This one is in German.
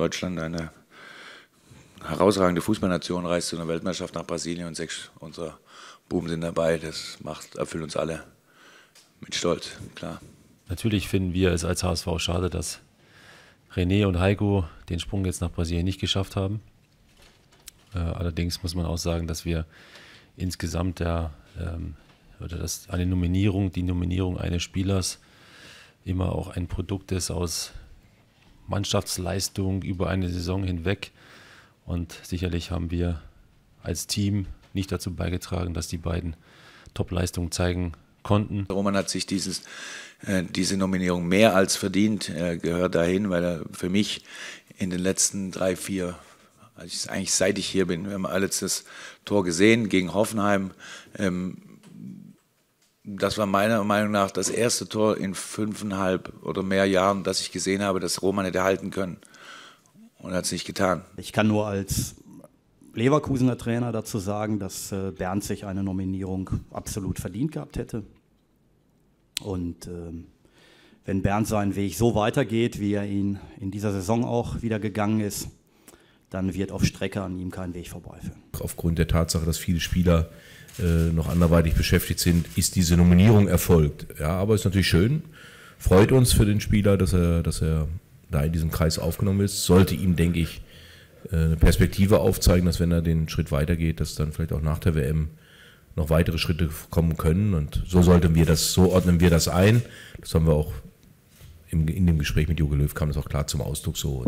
Deutschland, eine herausragende Fußballnation, reist zu einer Weltmeisterschaft nach Brasilien und sechs unserer Buben sind dabei. Das macht, erfüllt uns alle mit Stolz, klar. Natürlich finden wir es als HSV schade, dass René und Heiko den Sprung jetzt nach Brasilien nicht geschafft haben. Äh, allerdings muss man auch sagen, dass wir insgesamt der, ähm, oder dass eine Nominierung, die Nominierung eines Spielers immer auch ein Produkt ist aus Mannschaftsleistung über eine Saison hinweg. Und sicherlich haben wir als Team nicht dazu beigetragen, dass die beiden Top-Leistungen zeigen konnten. Roman hat sich dieses, äh, diese Nominierung mehr als verdient, er gehört dahin, weil er für mich in den letzten drei, vier, also eigentlich seit ich hier bin, wir haben alles das Tor gesehen gegen Hoffenheim. Ähm, das war meiner Meinung nach das erste Tor in fünfeinhalb oder mehr Jahren, das ich gesehen habe, dass Roman hätte halten können. Und hat es nicht getan. Ich kann nur als Leverkusener Trainer dazu sagen, dass äh, Bernd sich eine Nominierung absolut verdient gehabt hätte. Und ähm, wenn Bernd seinen Weg so weitergeht, wie er ihn in dieser Saison auch wieder gegangen ist, dann wird auf Strecke an ihm kein Weg vorbeiführen. Aufgrund der Tatsache, dass viele Spieler äh, noch anderweitig beschäftigt sind, ist diese Nominierung erfolgt. Ja, aber ist natürlich schön. Freut uns für den Spieler, dass er, dass er da in diesem Kreis aufgenommen ist. Sollte ihm, denke ich, äh, eine Perspektive aufzeigen, dass wenn er den Schritt weitergeht, dass dann vielleicht auch nach der WM noch weitere Schritte kommen können. Und so sollten wir das, so ordnen wir das ein. Das haben wir auch in dem Gespräch mit Jogi Löw kam das auch klar zum Ausdruck so.